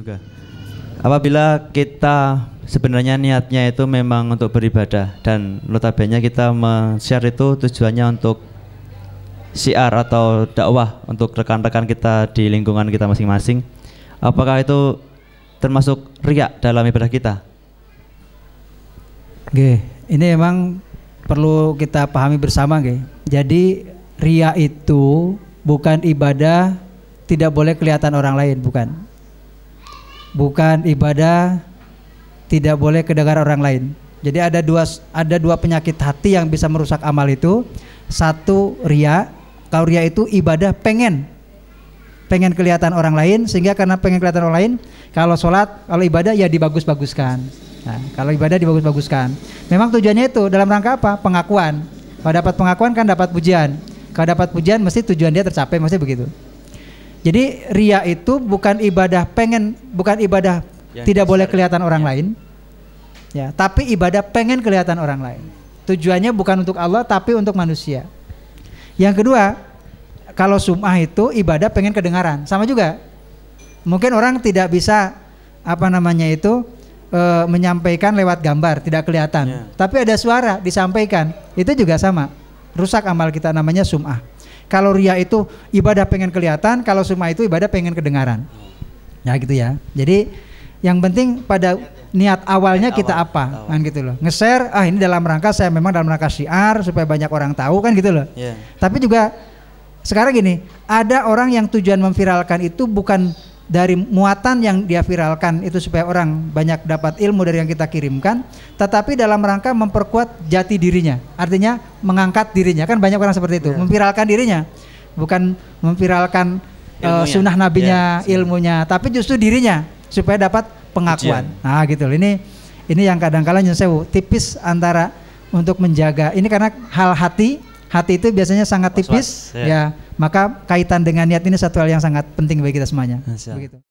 juga. Apabila kita sebenarnya niatnya itu memang untuk beribadah dan notabene kita share itu tujuannya untuk siar atau dakwah untuk rekan-rekan kita di lingkungan kita masing-masing. Apakah itu termasuk riak dalam ibadah kita? Oke, ini emang perlu kita pahami bersama, Oke. Jadi riak itu bukan ibadah tidak boleh kelihatan orang lain, bukan bukan ibadah tidak boleh kedengar orang lain. Jadi ada dua ada dua penyakit hati yang bisa merusak amal itu. Satu ria, kalau ria itu ibadah pengen pengen kelihatan orang lain sehingga karena pengen kelihatan orang lain kalau sholat kalau ibadah ya dibagus-baguskan nah, kalau ibadah dibagus-baguskan memang tujuannya itu dalam rangka apa pengakuan kalau dapat pengakuan kan dapat pujian kalau dapat pujian mesti tujuan dia tercapai mesti begitu jadi ria itu bukan ibadah pengen, bukan ibadah yang tidak boleh kelihatan orang ya. lain. Ya, tapi ibadah pengen kelihatan orang lain. Tujuannya bukan untuk Allah tapi untuk manusia. Yang kedua, kalau sumah itu ibadah pengen kedengaran, sama juga. Mungkin orang tidak bisa apa namanya itu e, menyampaikan lewat gambar, tidak kelihatan. Ya. Tapi ada suara disampaikan, itu juga sama. Rusak amal kita namanya sumah. Kalau ria itu ibadah pengen kelihatan, kalau semua itu ibadah pengen kedengaran. Ya gitu ya. Jadi yang penting pada niat awalnya niat kita awal, apa awal. kan gitu loh. ngeser ah ini dalam rangka saya memang dalam rangka syiar supaya banyak orang tahu kan gitu loh. Yeah. Tapi juga sekarang gini, ada orang yang tujuan memviralkan itu bukan dari muatan yang dia viralkan itu supaya orang banyak dapat ilmu dari yang kita kirimkan, tetapi dalam rangka memperkuat jati dirinya. Artinya mengangkat dirinya. Kan banyak orang seperti itu, yeah. memviralkan dirinya. Bukan memviralkan Uh, sunnah nabinya, yeah. Iya. ilmunya, tapi justru dirinya supaya dapat pengakuan. Ujian. Nah, gitu. Ini ini yang kadang-kala nyesewu tipis antara untuk menjaga. Ini karena hal hati, hati itu biasanya sangat tipis Was iya. yeah. ya maka kaitan dengan niat ini satu hal yang sangat penting bagi kita semuanya. Begitu.